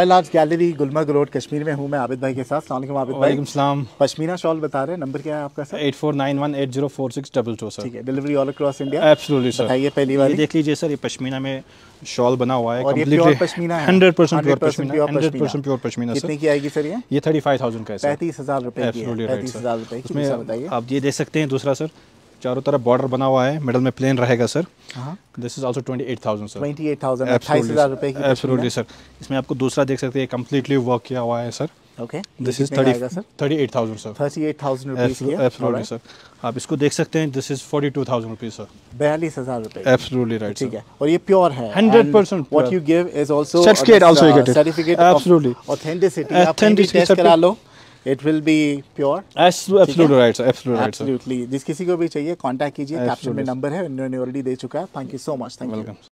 royal arts gallery Gulmarg road Kashmir में हूँ मैं आबिद भाई के साथ सलाम आबिद भाई सलाम पश्मीना शॉल बता रहे हैं नंबर क्या है आपका sir eight four nine one eight zero four six double two sir ठीक है delivery all across India absolutely sir बताइए पहली बार देख लीजिए सर ये पश्मीना में शॉल बना हुआ है और ये प्योर पश्मीना है 100% प्योर पश्मीना कितने की आएगी सर ये ये 35000 का है सर रुपए की है रुपए आप ये देख सकते हैं दूसरा सर चारों तरफ बॉर्डर बना हुआ है मिडल में प्लेन रहेगा sir this is also twenty eight thousand sir इसमें आपको दूसरा देख सकते हैं कम्प्लीटली वर्क किया हुआ है sir okay this is thirty thirty eight thousand sir thirty eight thousand sir आप इसको देख सकते हैं this is forty two thousand rupees sir बयालीस हज़ार रुपए एब्सोल्युटली राइट ठीक है और ये प्योर है hundred percent what you give is also certificate also you get it absolutely authenticity authenticity करा लो it will be pure right right absolutely जिस किसी को भी चाहिए कांटेक्ट कीजिए कैप्शन में नंबर है उन्होंने ऑलरेडी दे चुका है thank you so much thank you